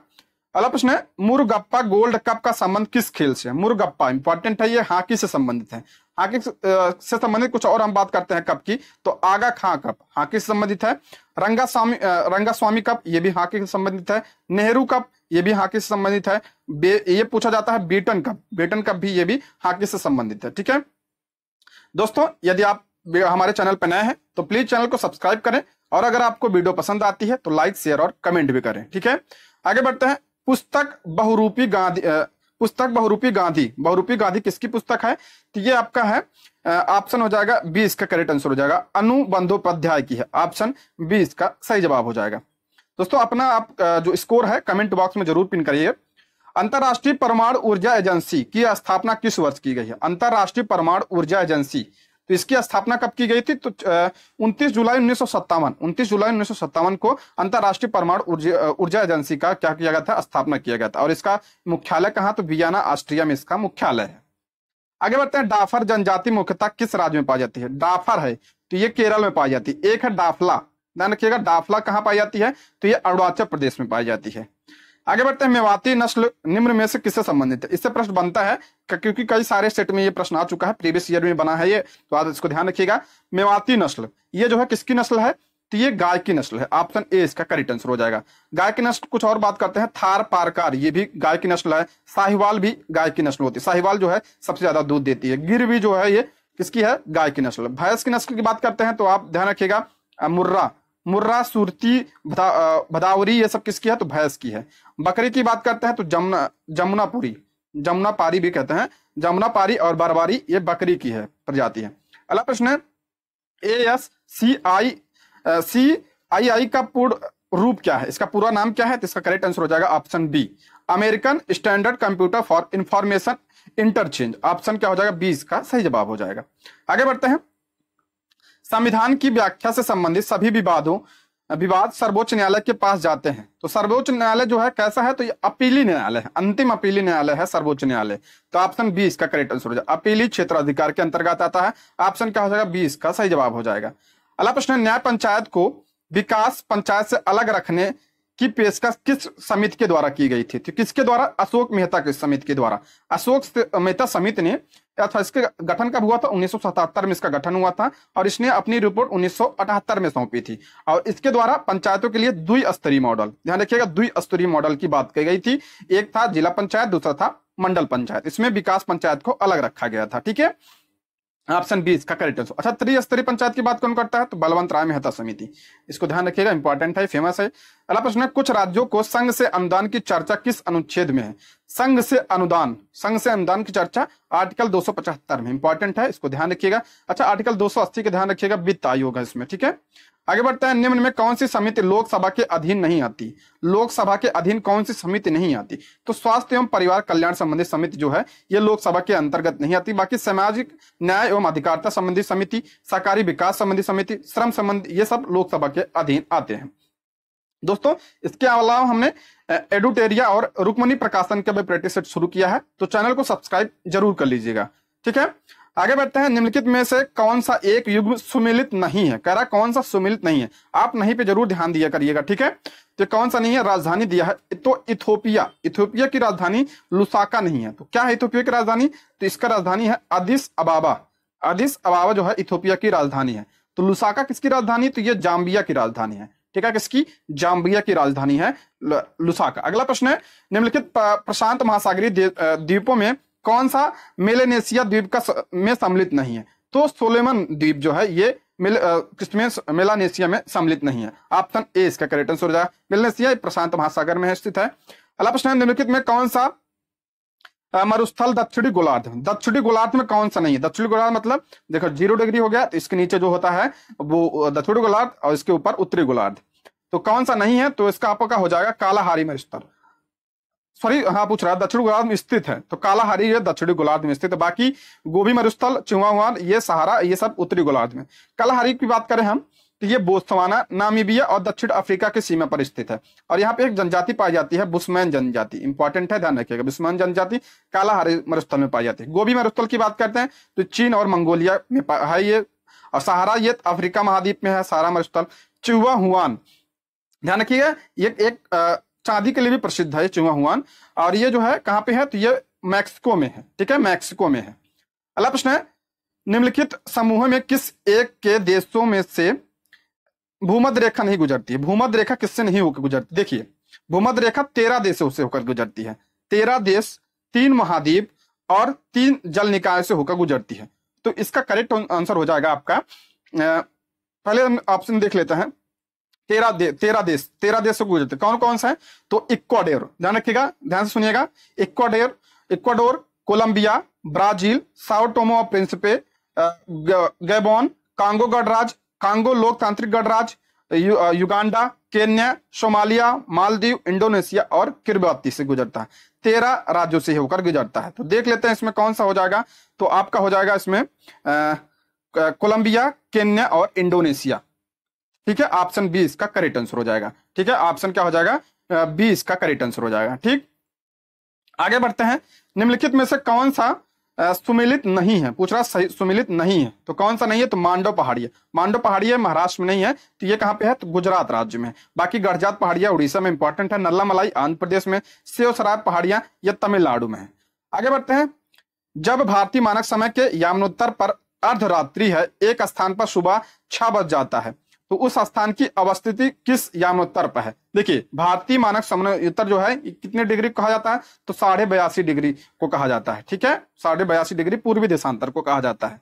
अगला प्रश्न है मुरगप्पा गोल्ड कप का संबंध किस खेल से है मुरगप्पा इंपॉर्टेंट है ये हॉकी से संबंधित है हॉकी से संबंधित कुछ और हम बात करते हैं कप की तो आगा खां कप हॉकी से संबंधित है रंगा स्वामी रंगा स्वामी कप ये भी हॉकी से संबंधित है नेहरू कप ये भी हॉकी से संबंधित है ये पूछा जाता है बीटन कप बीटन कप भी ये भी हॉकी से संबंधित है ठीक है दोस्तों यदि आप हमारे चैनल पर नए हैं तो प्लीज चैनल को सब्सक्राइब करें और अगर आपको वीडियो पसंद आती है तो लाइक शेयर और कमेंट भी करें ठीक है आगे बढ़ते हैं पुस्तक बहुरूपी गांधी पुस्तक बहुरूपी गांधी बहुरूपी गांधी किसकी पुस्तक है तो ये आपका है ऑप्शन हो जाएगा बी इसका करेक्ट आंसर हो जाएगा अनुबंधोपाध्याय की है ऑप्शन बी इसका सही जवाब हो जाएगा दोस्तों अपना आप जो स्कोर है कमेंट बॉक्स में जरूर पिन करिए अंतर्राष्ट्रीय परमाणु ऊर्जा एजेंसी की स्थापना किस वर्ष की गई है अंतर्राष्ट्रीय परमाणु ऊर्जा एजेंसी तो इसकी स्थापना कब की गई थी तो उनतीस जुलाई उन्नीस सौ जुलाई उन्नीस को अंतर्राष्ट्रीय परमाणु ऊर्जा एजेंसी का क्या किया गया था स्थापना किया गया था और इसका मुख्यालय कहां तो बियाना ऑस्ट्रिया में इसका मुख्यालय है आगे बढ़ते हैं डाफर जनजाति मुख्यता किस राज्य में पाई जाती है डाफर है तो ये केरल में पाई जाती है एक है डाफला ध्यान रखिएगा डाफला कहाँ पाई जाती है तो ये अरुणाचल प्रदेश में पाई जाती है आगे बढ़ते हैं मेवाती नस्ल निम्न में से किससे संबंधित है इससे प्रश्न बनता है क्योंकि कई सारे सेट में ये प्रश्न आ चुका है प्रीवियस ईयर में बना है ये तो आज इसको ध्यान रखिएगा मेवाती नस्ल ये जो है किसकी नस्ल है तो ये गाय की नस्ल है ऑप्शन ए इसका करेक्ट आंसर हो जाएगा गाय की नस्ल कुछ और बात करते हैं थार पारकार ये भी गाय की नस्ल है साहिवाल भी गाय की नस्ल होती है साहिवाल जो है सबसे ज्यादा दूध देती है गिर भी जो है ये किसकी है गाय की नस्ल भैंस की नस्ल की बात करते हैं तो आप ध्यान रखिएगा मुर्रा मुर्रा सुरती भदा, भदावरी ये सब किसकी है तो भैंस की है बकरी की बात करते हैं तो जमुना जमुनापुरी जमुना पारी भी कहते हैं जमुना पारी और बारबारी ये बकरी की है प्रजाति है अगला प्रश्न है ए एस सी आई सी आई आई का पूर्ण रूप क्या है इसका पूरा नाम क्या है तो इसका करेक्ट आंसर हो जाएगा option B American standard computer for information interchange option क्या हो जाएगा बी इसका सही जवाब हो जाएगा आगे बढ़ते हैं संविधान की व्याख्या से संबंधित सभी विवादों विवाद सर्वोच्च न्यायालय के पास जाते हैं तो सर्वोच्च न्यायालय जो है कैसा है तो ये अपीली न्यायालय है अंतिम अपीली न्यायालय है सर्वोच्च न्यायालय तो ऑप्शन बी इसका करेक्ट आंसर हो जाएगा अपीली क्षेत्र अधिकार के अंतर्गत आता है ऑप्शन क्या हो जाएगा बी इसका सही जवाब हो जाएगा अगला प्रश्न न्याय पंचायत को विकास पंचायत से अलग रखने की पेशकश किस समिति के द्वारा की गई थी तो किसके द्वारा अशोक मेहता के समिति के द्वारा अशोक मेहता समिति ने अथवा इसके गठन कब हुआ था 1977 में इसका गठन हुआ था और इसने अपनी रिपोर्ट 1978 में सौंपी थी और इसके द्वारा पंचायतों के लिए द्विस्तरीय मॉडल ध्यान रखिएगा द्विस्तरीय मॉडल की बात की गई थी एक था जिला पंचायत दूसरा था मंडल पंचायत इसमें विकास पंचायत को अलग रखा गया था ठीक है ऑप्शन बी इसका करेक्ट आंसर अच्छा त्रिस्तरीय पंचायत की बात कौन करता है तो बलवंत राय मेहता समिति इसको ध्यान रखिएगा इंपॉर्टेंट है फेमस है अगला प्रश्न है कुछ राज्यों को संघ से अनुदान की चर्चा किस अनुच्छेद में है संघ से अनुदान संघ से अनुदान की चर्चा आर्टिकल 275 में इंपॉर्टेंट है इसको ध्यान रखिएगा अच्छा आर्टिकल 280 के ध्यान रखिएगा वित्त आयोग है इसमें ठीक है आगे बढ़ते हैं निम्न में कौन सी समिति लोकसभा के अधीन नहीं आती लोकसभा के अधीन कौन सी समिति नहीं आती तो स्वास्थ्य एवं परिवार कल्याण संबंधी समिति जो है ये लोकसभा के अंतर्गत नहीं आती बाकी सामाजिक न्याय एवं अधिकारिता संबंधी समिति सहकारी विकास संबंधी समिति श्रम संबंधी ये सब लोकसभा के अधीन आते हैं दोस्तों इसके अलावा हमने एडुटेरिया और रुक्मणी प्रकाशन का प्रैक्टिस सेट शुरू किया है तो चैनल को सब्सक्राइब जरूर कर लीजिएगा ठीक है आगे बढ़ते हैं निम्नलिखित में से कौन सा एक युग सुमिलित नहीं है कह रहा कौन सा सुमिलित नहीं है आप नहीं पे जरूर ध्यान दिया करिएगा ठीक है तो कौन सा नहीं है राजधानी दिया है तो इथोपिया इथोपिया की राजधानी लुसाका नहीं है तो क्या है इथोपिया की राजधानी तो इसका राजधानी है अदिस अबाबा अदिस अबाबा जो है इथोपिया की राजधानी है तो लुसाका किसकी राजधानी तो ये जाम्बिया की राजधानी है ठीक है किसकी जाम्बिया की राजधानी है लुसाका अगला प्रश्न है निम्नलिखित प्रशांत महासागरीय द्वीपों में कौन सा मेलेनेशिया द्वीप का में सम्मिलित नहीं है तो सोलेमन द्वीप जो है ये मिल किसमें मेलानेशिया में सम्मिलित नहीं है ऑप्शन ए इसका करेक्ट आंसर हो जाएगा मेलानेशिया प्रशांत महासागर में स्थित है अगला प्रश्न है निम्नलिखित में कौन सा मरुस्थल दक्षिणी गोलार्ध दक्षिणी गोलार्ध में कौन सा नहीं है दक्षिणी गोलार्ध मतलब देखो जीरो डिग्री हो गया तो इसके नीचे जो होता है वो दक्षिणी गोलार्ध और इसके ऊपर उत्तरी गोलार्ध तो कौन सा नहीं है तो इसका आपका हो जाएगा कालाहारी मरुस्थल सॉरी हाँ पूछ रहा है दक्षिण गोलार्ध में स्थित है तो कालाहारी है दक्षिणी गोलार्ध में स्थित है बाकी गोभी मरुस्थल चुहा ये सहारा ये सब उत्तरी गोलार्ध में कालाहारी की बात करें हम तो ये बोस्तवाना नामीबिया और दक्षिण अफ्रीका की सीमा पर स्थित है और यहाँ पे एक जनजाति पाई जाती है बुस्मैन जनजाति इंपॉर्टेंट है ध्यान रखिएगा बुस्मैन जनजाति काला हरे मरुस्थल में पाई जाती है गोभी मरुस्थल की बात करते हैं तो चीन और मंगोलिया में है ये और सहारा ये अफ्रीका महाद्वीप में है सहारा मरुस्थल चुहा हुआन ध्यान रखिएगा ये एक चांदी के लिए भी प्रसिद्ध है चुहा हुआन और ये जो है कहाँ पे है तो ये मैक्सिको में है ठीक है मैक्सिको में है अगला प्रश्न है निम्नलिखित समूह में किस एक के देशों में से भूमध रेखा नहीं गुजरती है भूमध रेखा किससे नहीं होकर गुजरती देखिए भूमध रेखा तेरह देशों से होकर गुजरती है तेरह देश तीन महाद्वीप और तीन जल निकाय से होकर गुजरती है तो इसका करेक्ट आंसर हो जाएगा आपका पहले ऑप्शन देख लेते हैं तेरह दे, तेरह देश तेरह देश से गुजरते कौन कौन सा है तो इक्वाडोर ध्यान रखिएगा ध्यान से सुनिएगा Ecuador Ecuador Colombia Brazil Sao Tome Principe Gabon Congo गणराज कांगो लोकतांत्रिक गणराज यु, Uganda Kenya Somalia Maldives Indonesia और किरबाती से गुजरता है तेरह राज्यों से होकर गुजरता है तो देख लेते हैं इसमें कौन सा हो जाएगा तो आपका हो जाएगा इसमें कोलंबिया केन्या और इंडोनेशिया ठीक है ऑप्शन बी इसका करेक्ट आंसर हो जाएगा ठीक है ऑप्शन क्या हो जाएगा बी इसका करेक्ट आंसर हो जाएगा ठीक आगे बढ़ते हैं निम्नलिखित में से कौन सा सुमिलित नहीं है पूछ रहा सुमिलित नहीं है तो कौन सा नहीं है तो मांडव पहाड़ी है मांडव पहाड़ी है महाराष्ट्र में नहीं है तो ये कहाँ पे है तो गुजरात राज्य में बाकी गढ़जात पहाड़िया उड़ीसा में इंपॉर्टेंट है नल्ला मलाई आंध्र प्रदेश में सेव सराब पहाड़िया ये तमिलनाडु में है आगे बढ़ते हैं जब भारतीय मानक समय के यामनोत्तर पर अर्धरात्रि है एक स्थान पर सुबह छह बज जाता है तो उस स्थान की अवस्थिति किस यामोत्तर पर है देखिए भारतीय मानक समन्वयोत्तर जो है कितने डिग्री कहा जाता है तो साढ़े बयासी डिग्री को कहा जाता है ठीक है साढ़े बयासी डिग्री पूर्वी देशांतर को कहा जाता है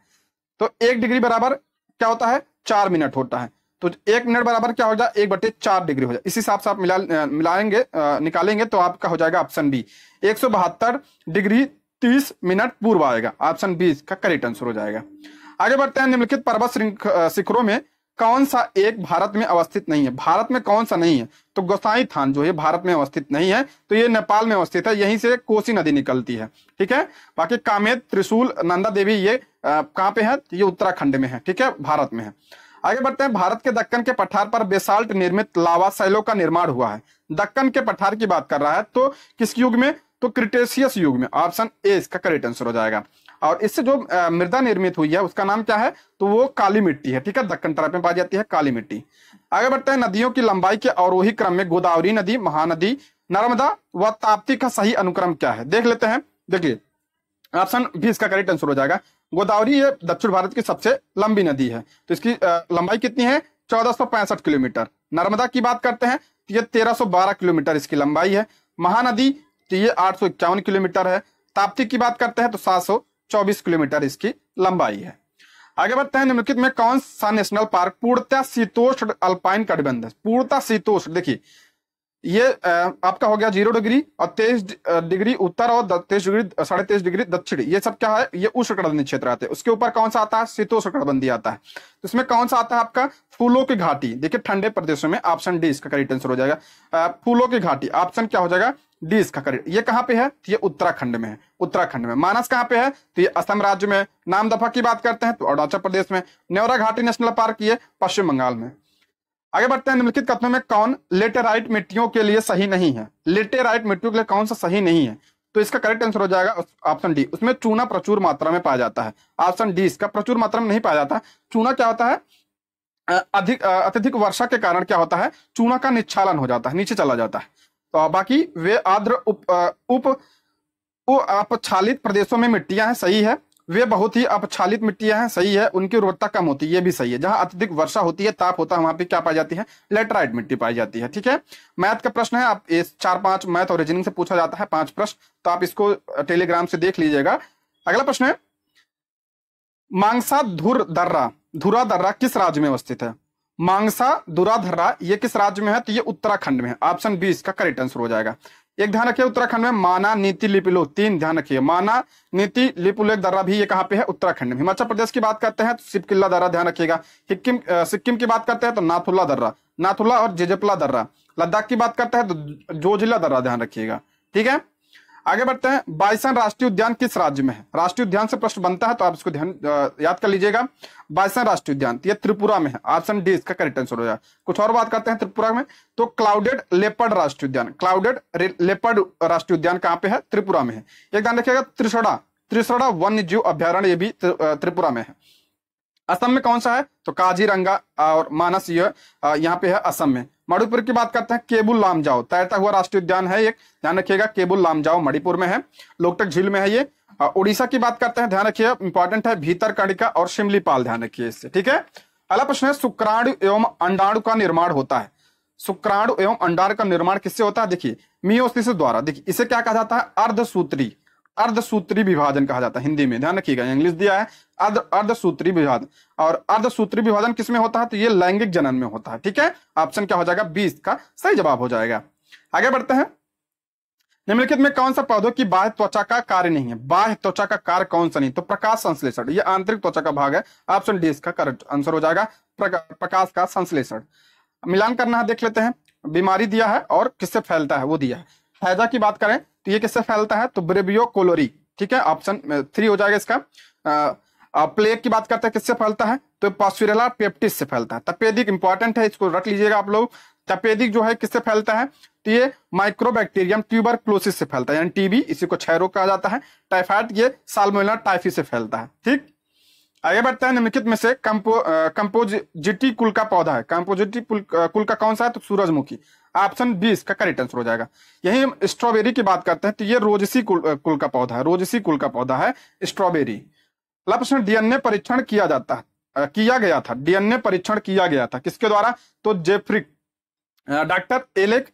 तो एक डिग्री बराबर क्या होता है चार मिनट होता है तो एक मिनट बराबर क्या हो जाए एक बटे चार डिग्री हो जाए इसी हिसाब से आप मिला मिलाएंगे निकालेंगे तो आपका हो जाएगा ऑप्शन बी एक डिग्री तीस मिनट पूर्व आएगा ऑप्शन बी इसका करेक्ट आंसर हो जाएगा आगे बढ़ते हैं निम्नलिखित पर्वत शिखरों में कौन सा एक भारत में अवस्थित नहीं है भारत में कौन सा नहीं है तो गोसाई थान जो है भारत में अवस्थित नहीं है तो ये नेपाल में अवस्थित है यहीं से कोसी नदी निकलती है ठीक है बाकी कामेत त्रिशूल नंदा देवी ये कहाँ पे है ये उत्तराखंड में है ठीक है भारत में है आगे बढ़ते हैं भारत के दक्कन के पठार पर बेसाल्ट निर्मित लावा सैलो का निर्माण हुआ है दक्कन के पठार की बात कर रहा है तो किस युग में तो क्रिटेशियस युग में ऑप्शन ए इसका करेक्ट आंसर हो जाएगा और इससे जो मृदा निर्मित हुई है उसका नाम क्या है तो वो काली मिट्टी है ठीक है दक्कन तरफ में पाई जाती है काली मिट्टी आगे बढ़ते हैं नदियों की लंबाई के अवरोही क्रम में गोदावरी नदी महानदी नर्मदा व ताप्ती का सही अनुक्रम क्या है देख लेते हैं देखिए ऑप्शन भी इसका करेक्ट आंसर हो जाएगा गोदावरी ये दक्षिण भारत की सबसे लंबी नदी है तो इसकी लंबाई कितनी है चौदह किलोमीटर नर्मदा की बात करते हैं तो ये 1312 किलोमीटर इसकी लंबाई है महानदी तो ये आठ किलोमीटर है ताप्ती की बात करते हैं तो सात चौबीस किलोमीटर इसकी लंबाई है आगे बढ़ते हैं निम्नलिखित में कौन सा नेशनल पार्क पूर्णता शीतोष्ण अल्पाइन कटिबंध पूर्णता शीतोष्ण देखिए ये आपका हो गया जीरो डिग्री और तेईस डिग्री उत्तर और तेईस डिग्री साढ़े तेईस डिग्री दक्षिण ये सब क्या है ये उष्णकटिबंधीय क्षेत्र आते हैं उसके ऊपर कौन सा आता है शीतोष्णकटिबंधीय आता है तो इसमें कौन सा आता है आपका फूलों की घाटी देखिए ठंडे प्रदेशों में ऑप्शन डी इसका करेक्ट आंसर हो जाएगा फूलों की घाटी ऑप्शन क्या हो जाएगा डी इसका करेक्ट ये कहाँ पे है तो ये उत्तराखंड में है उत्तराखंड में मानस कहाँ पे है तो ये असम राज्य में नाम दफा की बात करते हैं तो अरुणाचल प्रदेश में नेवरा घाटी नेशनल पार्क ये पश्चिम बंगाल में आगे बढ़ते हैं निम्नलिखित कथनों में कौन लेटेराइट मिट्टियों के लिए सही नहीं है लेटेराइट मिट्टियों के लिए कौन सा सही नहीं है तो इसका करेक्ट आंसर हो जाएगा ऑप्शन डी उसमें चूना प्रचुर मात्रा में पाया जाता है ऑप्शन डी इसका प्रचुर मात्रा में नहीं पाया जाता चूना क्या होता है अधिक अत्यधिक वर्षा के कारण क्या होता है चूना का निच्छालन हो जाता है नीचे चला जाता है तो बाकी वे आद्र उप उप अपछालित प्रदेशों में मिट्टियां हैं सही है वे बहुत ही अपछालित मिट्टियां हैं सही है उनकी उर्वरता कम होती है ये भी सही है जहां अत्यधिक वर्षा होती है ताप होता है वहां पे क्या पाई जाती है लेटराइट मिट्टी पाई जाती है ठीक है मैथ का प्रश्न है आप चार पांच मैथ और रीजनिंग से पूछा जाता है पांच प्रश्न तो आप इसको टेलीग्राम से देख लीजिएगा अगला प्रश्न है मांगसा धुर दर्रा धुरा दर्रा किस राज्य में अवस्थित है मांगसा दुराधर्रा ये किस राज्य में है तो ये उत्तराखंड में है ऑप्शन बी इसका करेक्ट आंसर हो जाएगा एक ध्यान रखिए उत्तराखंड में माना नीति लिपिलो तीन ध्यान रखिए माना नीति एक दर्रा भी ये कहाँ पे है उत्तराखंड में हिमाचल प्रदेश की बात करते हैं तो सिपकिल्ला दर्रा ध्यान रखिएगा सिक्किम सिक्किम की बात करते हैं तो नाथुल्ला दर्रा नाथुल्ला और जेजपला दर्रा लद्दाख की बात करते हैं तो जोजिला दर्रा ध्यान रखिएगा ठीक है आगे बढ़ते हैं बाइसन राष्ट्रीय उद्यान किस राज्य में है राष्ट्रीय उद्यान से प्रश्न बनता है तो आप इसको ध्यान याद कर लीजिएगा बाइसन राष्ट्रीय उद्यान ये त्रिपुरा में है ऑप्शन डी इसका करेक्ट आंसर हो जाएगा कुछ और बात करते हैं त्रिपुरा में तो क्लाउडेड लेपर्ड राष्ट्रीय उद्यान क्लाउडेड लेपर्ड राष्ट्रीय उद्यान कहाँ पे है त्रिपुरा में है एक ध्यान रखिएगा त्रिशोड़ा त्रिशोड़ा वन्य जीव अभ्यारण्य ये भी त्रिपुरा में है असम में कौन सा है तो काजीरंगा और मानस ये यहाँ पे है असम में मणिपुर की बात करते हैं केबुल लामजाओ तैरता हुआ राष्ट्रीय उद्यान है एक ध्यान रखिएगा केबुल लामजाओ मणिपुर में है लोकटक झील में है ये उड़ीसा की बात करते हैं ध्यान रखिए इंपॉर्टेंट है भीतर कणिका और शिमलीपाल ध्यान रखिए इससे ठीक है अगला प्रश्न है शुक्राणु एवं अंडाणु का निर्माण होता है शुक्राणु एवं अंडाणु का निर्माण किससे होता है देखिए मियोसिस द्वारा देखिए इसे क्या कहा जाता है अर्धसूत्री अर्धसूत्री विभाजन कहा जाता है हिंदी में ध्यान रखिएगा इंग्लिश दिया है अर्ध अर्धसूत्री विभाजन और अर्धसूत्री विभाजन किसमें होता है तो ये लैंगिक जनन में होता है ठीक है ऑप्शन क्या हो जाएगा बीस का सही जवाब हो जाएगा आगे बढ़ते हैं निम्नलिखित में कौन सा पौधों की बाह्य त्वचा का कार्य नहीं है बाह्य त्वचा का कार्य कौन सा नहीं तो प्रकाश संश्लेषण ये आंतरिक त्वचा का भाग है ऑप्शन डी इसका करेक्ट आंसर हो जाएगा प्रकाश का संश्लेषण मिलान करना है देख लेते हैं बीमारी दिया है और किससे फैलता है वो दिया है हैजा की बात करें तो ये किससे फैलता है तो ब्रेबियो कोलोरी ठीक है ऑप्शन थ्री हो जाएगा इसका प्लेग की बात करते हैं किससे फैलता है तो पासुरेला पेप्टिस से फैलता है तपेदिक इंपॉर्टेंट है इसको रख लीजिएगा आप लोग तपेदिक जो है किससे फैलता है तो ये माइक्रोबैक्टीरियम ट्यूबर क्लोसिस से फैलता है यानी टीबी इसी को क्षय रोग कहा जाता है टाइफाइड ये सालमोला टाइफी से फैलता है ठीक आगे बढ़ते हैं निम्नलिखित में से कंपो कंपोजिटी कुल का पौधा है कंपोजिटी कुल का कौन सा है तो सूरजमुखी ऑप्शन बी इसका करेक्ट आंसर हो जाएगा यही स्ट्रॉबेरी की बात करते हैं तो ये रोजसी कुल, कुल का पौधा है रोजसी कुल का पौधा है स्ट्रॉबेरी अगला प्रश्न डीएनए परीक्षण किया जाता है किया गया था डीएनए परीक्षण किया गया था किसके द्वारा तो जेफ्रिक डॉक्टर एलेक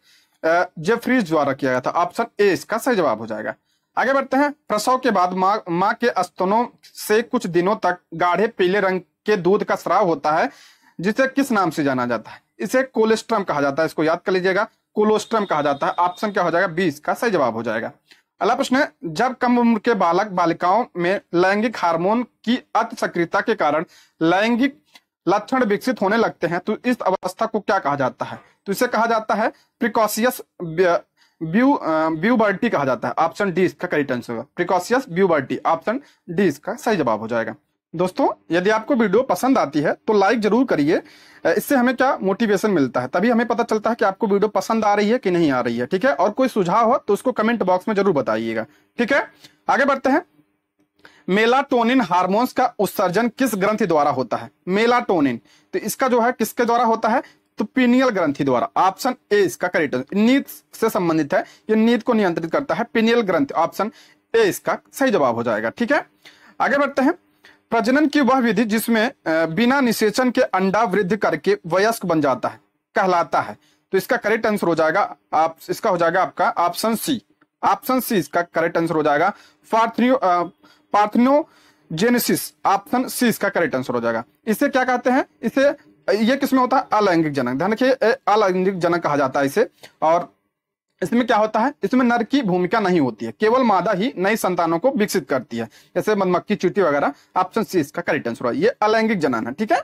जेफ्रीज द्वारा किया गया था ऑप्शन ए इसका सही जवाब हो जाएगा आगे बढ़ते हैं प्रसव के बाद माँ मा के स्तनों से कुछ दिनों तक गाढ़े पीले रंग के दूध का स्राव होता है जिसे किस नाम से जाना जाता है इसे कोलेस्ट्रम कहा जाता है इसको याद कर लीजिएगा कोलोस्ट्रम कहा जाता है ऑप्शन क्या हो जाएगा बीस का सही जवाब हो जाएगा अगला प्रश्न है जब कम उम्र के बालक बालिकाओं में लैंगिक हार्मोन की अति सक्रियता के कारण लैंगिक लक्षण विकसित होने लगते हैं तो इस अवस्था को क्या कहा जाता है तो इसे कहा जाता है प्रिकॉशियस ब्यू ब्यूबर्टी कहा जाता है ऑप्शन डी इसका करेक्ट आंसर होगा प्रिकॉशियस ब्यूबर्टी ऑप्शन डी इसका सही जवाब हो जाएगा दोस्तों यदि आपको वीडियो पसंद आती है तो लाइक जरूर करिए इससे हमें क्या मोटिवेशन मिलता है तभी हमें पता चलता है कि आपको वीडियो पसंद आ रही है कि नहीं आ रही है ठीक है और कोई सुझाव हो तो उसको कमेंट बॉक्स में जरूर बताइएगा ठीक है आगे बढ़ते हैं मेलाटोनिन हार्मोन्स का उत्सर्जन किस ग्रंथि द्वारा होता है मेलाटोनिन तो इसका जो है किसके द्वारा होता है तो पीनियल ग्रंथि द्वारा ऑप्शन ए इसका करेक्ट नींद से संबंधित है ये नींद को नियंत्रित करता है पीनियल ग्रंथ ऑप्शन ए इसका सही जवाब हो जाएगा ठीक है आगे बढ़ते हैं प्रजनन की वह विधि जिसमें बिना निषेचन के अंडा वृद्धि करके वयस्क बन जाता है कहलाता है तो इसका करेक्ट आंसर हो जाएगा आप इसका हो जाएगा आपका ऑप्शन सी ऑप्शन सी इसका करेक्ट आंसर हो जाएगा पार्थनियो पार्थनियो जेनेसिस ऑप्शन सी इसका करेक्ट आंसर हो जाएगा इसे क्या कहते हैं इसे ये किसमें होता है अलैंगिक जनक ध्यान रखिए अलैंगिक जनक कहा जाता है इसे और इसमें क्या होता है इसमें नर की भूमिका नहीं होती है केवल मादा ही नई संतानों को विकसित करती है जैसे मधुमक्खी चुटी वगैरह ऑप्शन सी इसका करेक्ट आंसर ये अलैंगिक जनन है ठीक है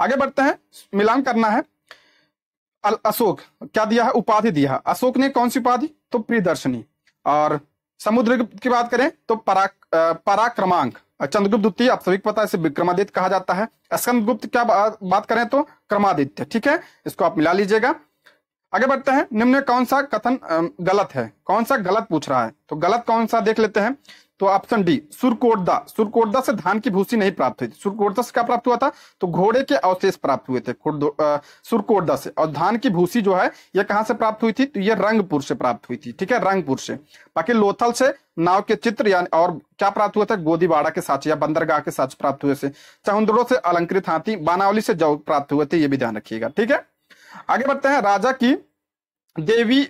आगे बढ़ते हैं मिलान करना है अशोक क्या दिया है उपाधि दिया है अशोक ने कौन सी उपाधि तो प्रियदर्शनी और समुद्र की बात करें तो पराक पराक्रमांक चंद्रगुप्त द्वितीय आप सभी को पता है इसे विक्रमादित्य कहा जाता है स्कंदगुप्त क्या बात करें तो क्रमादित्य ठीक है इसको आप मिला लीजिएगा आगे बढ़ते हैं निम्न कौन सा कथन गलत है कौन सा गलत पूछ रहा है तो गलत कौन सा देख लेते हैं तो ऑप्शन डी सुरकोटदा सुरकोटदा से धान की भूसी नहीं प्राप्त हुई थी सुरकोटदा से क्या प्राप्त हुआ था तो घोड़े के अवशेष प्राप्त हुए थे सुरकोटदा से और धान की भूसी जो है ये कहाँ से प्राप्त हुई थी तो ये रंगपुर से प्राप्त हुई थी ठीक है रंगपुर से बाकी लोथल से नाव के चित्र यानी और क्या प्राप्त हुआ था गोदीवाड़ा के साक्ष या बंदरगाह के साक्ष प्राप्त हुए थे चहुंदरों से अलंकृत हाथी बानावली से जौ प्राप्त हुए थे ये भी ध्यान रखिएगा ठीक है आगे बढ़ते हैं राजा की देवी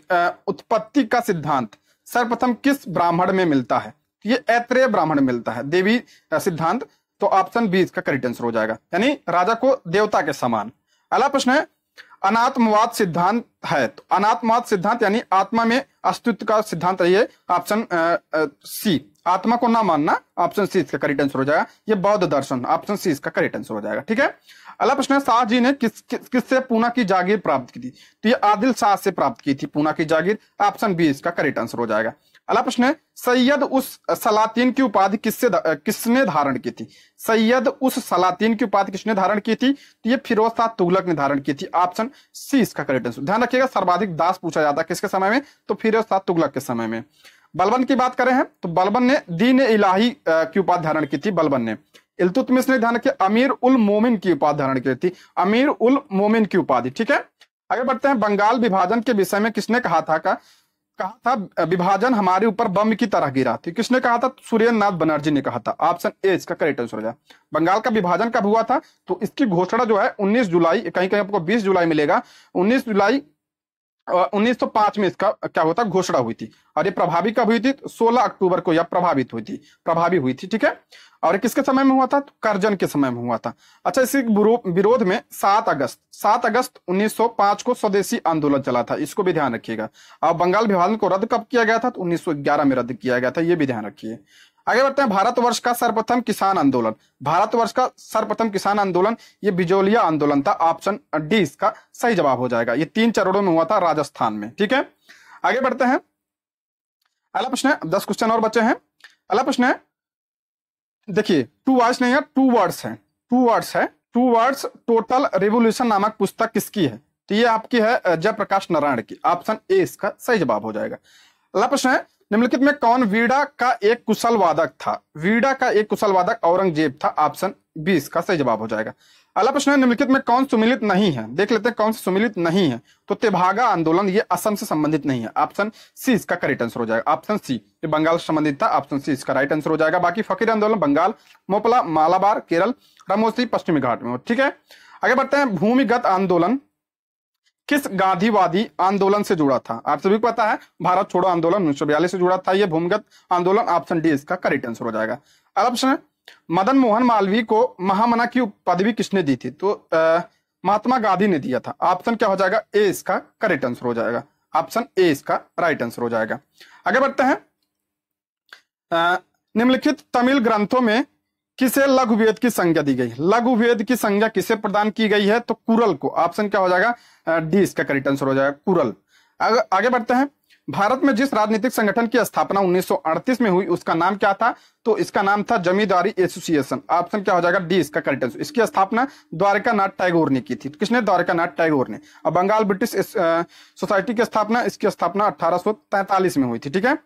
उत्पत्ति का सिद्धांत सर्वप्रथम किस ब्राह्मण में मिलता है तो ये ऐत्रेय ब्राह्मण मिलता है देवी सिद्धांत तो ऑप्शन बी इसका करेक्ट आंसर हो जाएगा यानी राजा को देवता के समान अगला प्रश्न है अनात्मवाद सिद्धांत है तो अनात्मवाद सिद्धांत यानी आत्मा में अस्तित्व का सिद्धांत है ऑप्शन सी आत्मा को ना मानना ऑप्शन सी इसका करेक्ट आंसर हो जाएगा ये बौद्ध दर्शन ऑप्शन सी इसका करेक्ट आंसर हो जाएगा ठीक है अगला प्रश्न है शाह जी ने किस किससे किस पूना की जागीर प्राप्त की थी तो ये आदिल शाह से प्राप्त की थी पूना की जागीर ऑप्शन बी इसका करेक्ट आंसर हो जाएगा अगला प्रश्न है सैयद उस सलातीन की उपाधि किससे किसने धारण की थी सैयद उस सलातीन की उपाधि किसने धारण की थी तो ये फिरोज शाह तुगलक ने धारण की थी ऑप्शन सी इसका करेक्ट आंसर ध्यान रखिएगा सर्वाधिक दास पूछा जाता है किसके समय में तो फिरोज शाह तुगलक के समय में बलबन की बात करें हैं तो बलबन ने दीन इलाही की उपाधि धारण की थी बलबन ने इलतुतमिश ने ध्यान रखिए अमीर उल मोमिन की उपाधि धारण की थी अमीर उल मोमिन की उपाधि ठीक है आगे बढ़ते हैं बंगाल विभाजन के विषय में किसने कहा था का कहा था विभाजन हमारे ऊपर बम की तरह गिरा थी किसने कहा था सूर्यनाथ बनर्जी ने कहा था ऑप्शन ए इसका करेक्ट आंसर हो बंगाल का विभाजन कब हुआ था तो इसकी घोषणा जो है 19 जुलाई कहीं कहीं आपको 20 जुलाई मिलेगा 19 जुलाई 1905 में इसका क्या होता घोषणा हुई थी और ये प्रभावी कब हुई थी 16 अक्टूबर को यह प्रभावित हुई थी प्रभावी हुई थी ठीक है और किसके समय में हुआ था तो करजन के समय में हुआ था अच्छा इसी विरोध में 7 अगस्त 7 अगस्त 1905 को स्वदेशी आंदोलन चला था इसको भी ध्यान रखिएगा और बंगाल विभाजन को रद्द कब किया गया था तो 1911 में रद्द किया गया था ये भी ध्यान रखिए आगे बढ़ते हैं भारतवर्ष का सर्वप्रथम किसान आंदोलन भारतवर्ष का सर्वप्रथम किसान आंदोलन ये बिजोलिया आंदोलन था ऑप्शन डी इसका सही जवाब हो जाएगा ये तीन चरणों में हुआ था राजस्थान में ठीक है आगे बढ़ते हैं अगला प्रश्न है दस क्वेश्चन और बचे हैं अगला प्रश्न है देखिए टू वर्ड्स नहीं है टू वर्ड्स है टू वर्ड्स है टू वर्ड्स टोटल रेवोल्यूशन नामक पुस्तक किसकी है तो ये आपकी है जयप्रकाश नारायण की ऑप्शन ए इसका सही जवाब हो जाएगा अगला प्रश्न है निम्नलिखित में कौन वीडा का एक कुशल वादक था वीडा का एक कुशल वादक औरंगजेब था ऑप्शन बी इसका सही जवाब हो जाएगा अगला प्रश्न है निम्नलिखित में कौन सुमिलित नहीं है देख लेते हैं कौन से सुमिलित नहीं है तो तेभागा आंदोलन ये असम से संबंधित नहीं है ऑप्शन सी इसका करेक्ट आंसर हो जाएगा ऑप्शन सी ये बंगाल से संबंधित था ऑप्शन सी इसका राइट आंसर हो जाएगा बाकी फकीर आंदोलन बंगाल मोपला मालाबार केरल रमोसी पश्चिमी घाट में ठीक है आगे बढ़ते हैं भूमिगत आंदोलन किस गांधीवादी आंदोलन से जुड़ा था आप सभी को पता है भारत छोड़ो आंदोलन उन्नीस से जुड़ा था यह भूमिगत आंदोलन ऑप्शन डी इसका करेक्ट आंसर हो जाएगा अगला प्रश्न है मदन मोहन मालवीय को महामना की पदवी किसने दी थी तो महात्मा गांधी ने दिया था ऑप्शन क्या हो जाएगा ए इसका करेक्ट आंसर हो जाएगा ऑप्शन ए इसका राइट आंसर हो जाएगा आगे बढ़ते हैं निम्नलिखित तमिल ग्रंथों में किसे लघु वेद की संज्ञा दी गई लघु वेद की संज्ञा किसे प्रदान की गई है तो कुरल को ऑप्शन क्या हो जाएगा डी इसका करेक्ट आंसर हो जाएगा कुरल आगे बढ़ते हैं भारत में जिस राजनीतिक संगठन की स्थापना 1938 में हुई उसका नाम क्या था तो इसका नाम था जमींदारी एसोसिएशन ऑप्शन क्या हो जाएगा डी इसका करेक्ट आंसर इसकी स्थापना नाथ टैगोर ने की थी किसने नाथ टैगोर ने अब बंगाल ब्रिटिश सोसाइटी की स्थापना इसकी स्थापना अठारह में हुई थी ठीक है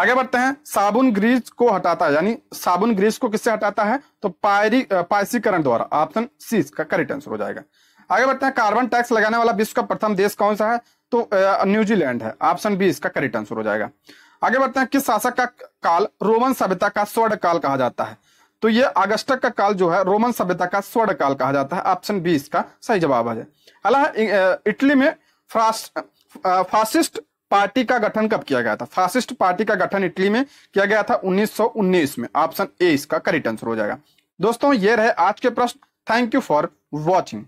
आगे बढ़ते हैं साबुन ग्रीस को हटाता है यानी साबुन ग्रीस को किससे हटाता है तो पायरी पायसीकरण द्वारा ऑप्शन सी इसका करेक्ट आंसर हो जाएगा आगे बढ़ते हैं कार्बन टैक्स लगाने वाला विश्व का प्रथम देश कौन सा है तो न्यूजीलैंड है ऑप्शन बी इसका करेक्ट आंसर हो जाएगा आगे बढ़ते हैं किस शासक का काल रोमन सभ्यता का स्वर्ण काल कहा जाता है तो ये अगस्तक का काल जो है रोमन सभ्यता का स्वर्ण काल कहा जाता है ऑप्शन बी इसका सही जवाब है हालांकि इटली में फासिस्ट पार्टी का गठन कब किया गया था फासिस्ट पार्टी का गठन इटली में किया गया था 1919 में ऑप्शन ए इसका करेक्ट आंसर हो जाएगा दोस्तों ये रहे आज के प्रश्न थैंक यू फॉर वॉचिंग